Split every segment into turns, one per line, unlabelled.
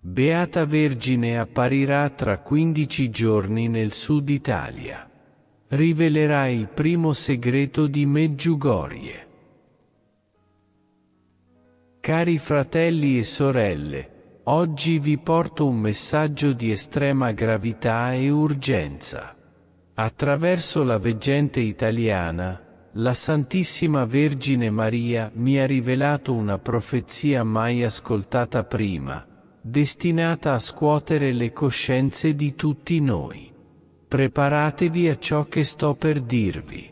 Beata Vergine apparirà tra 15 giorni nel sud Italia. Rivelerà il primo segreto di Meggiugorie. Cari fratelli e sorelle, oggi vi porto un messaggio di estrema gravità e urgenza. Attraverso la veggente italiana, la Santissima Vergine Maria mi ha rivelato una profezia mai ascoltata prima, destinata a scuotere le coscienze di tutti noi. Preparatevi a ciò che sto per dirvi.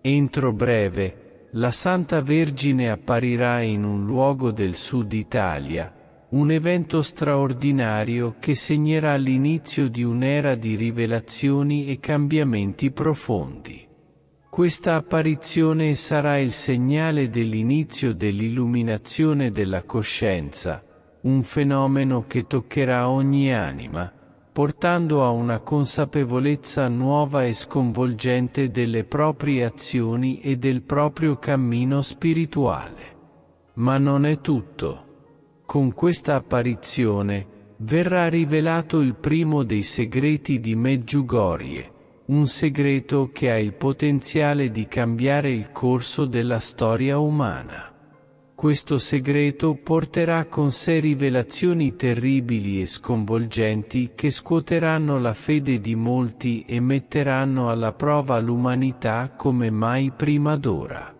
Entro breve, la Santa Vergine apparirà in un luogo del sud Italia, un evento straordinario che segnerà l'inizio di un'era di rivelazioni e cambiamenti profondi. Questa apparizione sarà il segnale dell'inizio dell'illuminazione della coscienza, un fenomeno che toccherà ogni anima, portando a una consapevolezza nuova e sconvolgente delle proprie azioni e del proprio cammino spirituale. Ma non è tutto. Con questa apparizione, verrà rivelato il primo dei segreti di Meggiugorie, un segreto che ha il potenziale di cambiare il corso della storia umana questo segreto porterà con sé rivelazioni terribili e sconvolgenti che scuoteranno la fede di molti e metteranno alla prova l'umanità come mai prima d'ora.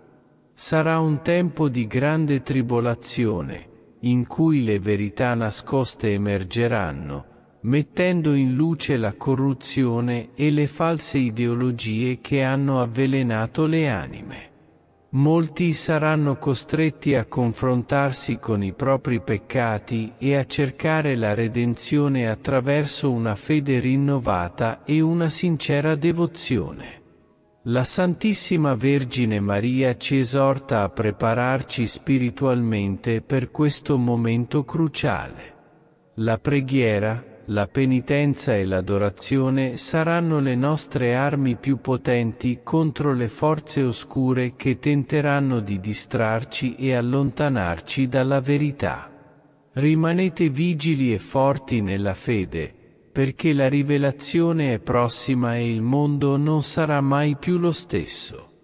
Sarà un tempo di grande tribolazione, in cui le verità nascoste emergeranno, mettendo in luce la corruzione e le false ideologie che hanno avvelenato le anime molti saranno costretti a confrontarsi con i propri peccati e a cercare la redenzione attraverso una fede rinnovata e una sincera devozione. La Santissima Vergine Maria ci esorta a prepararci spiritualmente per questo momento cruciale. La preghiera, la penitenza e l'adorazione saranno le nostre armi più potenti contro le forze oscure che tenteranno di distrarci e allontanarci dalla verità. Rimanete vigili e forti nella fede, perché la rivelazione è prossima e il mondo non sarà mai più lo stesso.